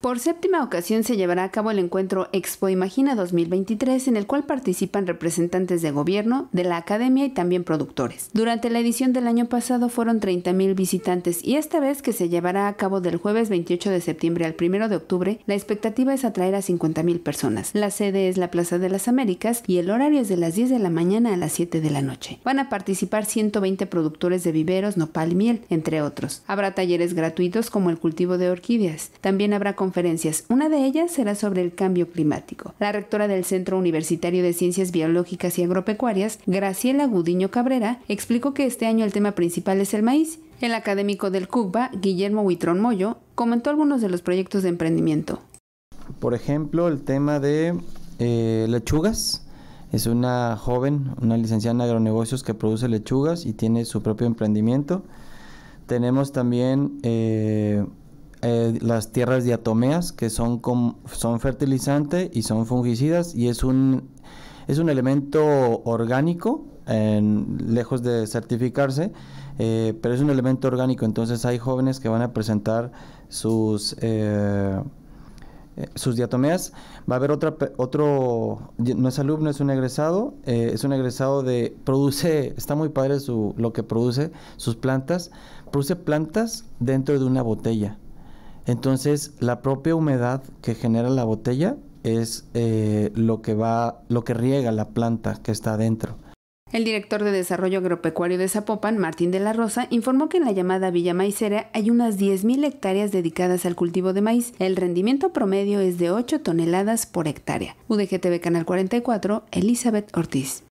Por séptima ocasión se llevará a cabo el encuentro Expo Imagina 2023 en el cual participan representantes de gobierno, de la academia y también productores. Durante la edición del año pasado fueron 30.000 visitantes y esta vez que se llevará a cabo del jueves 28 de septiembre al 1 de octubre, la expectativa es atraer a 50.000 personas. La sede es la Plaza de las Américas y el horario es de las 10 de la mañana a las 7 de la noche. Van a participar 120 productores de viveros, nopal y miel, entre otros. Habrá talleres gratuitos como el cultivo de orquídeas. También habrá conferencias. Una de ellas será sobre el cambio climático. La rectora del Centro Universitario de Ciencias Biológicas y Agropecuarias, Graciela Gudiño Cabrera, explicó que este año el tema principal es el maíz. El académico del CUBA, Guillermo Huitrón Moyo, comentó algunos de los proyectos de emprendimiento. Por ejemplo, el tema de eh, lechugas. Es una joven, una licenciada en agronegocios que produce lechugas y tiene su propio emprendimiento. Tenemos también eh, eh, las tierras diatomeas, que son, son fertilizantes y son fungicidas, y es un, es un elemento orgánico, lejos de certificarse, eh, pero es un elemento orgánico, entonces hay jóvenes que van a presentar sus... Eh, sus diatomeas. Va a haber otra, otro, no es alumno, es un egresado, es un egresado de, produce, está muy padre su, lo que produce, sus plantas, produce plantas dentro de una botella. Entonces, la propia humedad que genera la botella es eh, lo que va, lo que riega la planta que está adentro. El director de Desarrollo Agropecuario de Zapopan, Martín de la Rosa, informó que en la llamada Villa Maicera hay unas 10.000 hectáreas dedicadas al cultivo de maíz. El rendimiento promedio es de 8 toneladas por hectárea. UDGTV Canal 44, Elizabeth Ortiz.